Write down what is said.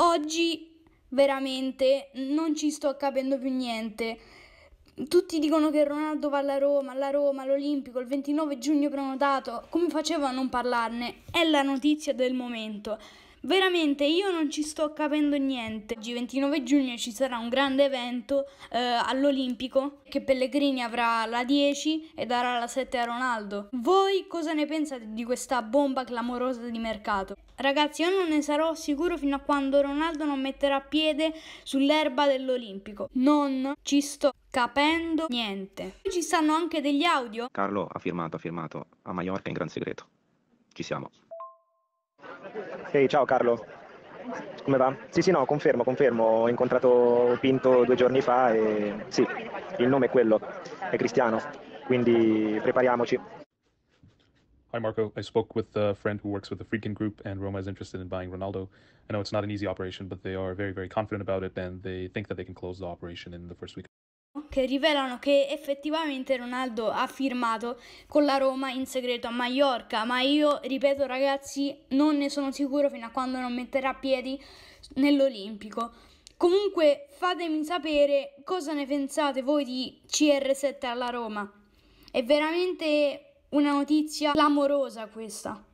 Oggi veramente non ci sto capendo più niente. Tutti dicono che Ronaldo va alla Roma, alla Roma, all'Olimpico, il 29 giugno prenotato. Come facevo a non parlarne? È la notizia del momento. Veramente io non ci sto capendo niente. Oggi 29 giugno ci sarà un grande evento eh, all'Olimpico che Pellegrini avrà la 10 e darà la 7 a Ronaldo. Voi cosa ne pensate di questa bomba clamorosa di mercato? Ragazzi, io non ne sarò sicuro fino a quando Ronaldo non metterà piede sull'erba dell'Olimpico. Non ci sto capendo niente. Ci stanno anche degli audio. Carlo ha firmato, ha firmato a Mallorca in gran segreto. Ci siamo. Ehi, hey, ciao Carlo. Come va? Sì, sì, no, confermo, confermo. Ho incontrato Pinto due giorni fa e sì, il nome è quello, è Cristiano. Quindi prepariamoci. Hi Marco, I spoke with a friend who works with the Friedkin Group, and Roma is interested in buying Ronaldo. I know it's not an easy operation, but they are very, very confident about it, and they think that they can close the operation in the first week che rivelano che effettivamente Ronaldo ha firmato con la Roma in segreto a Mallorca, ma io ripeto ragazzi non ne sono sicuro fino a quando non metterà piedi nell'Olimpico. Comunque fatemi sapere cosa ne pensate voi di CR7 alla Roma. È veramente una notizia clamorosa questa.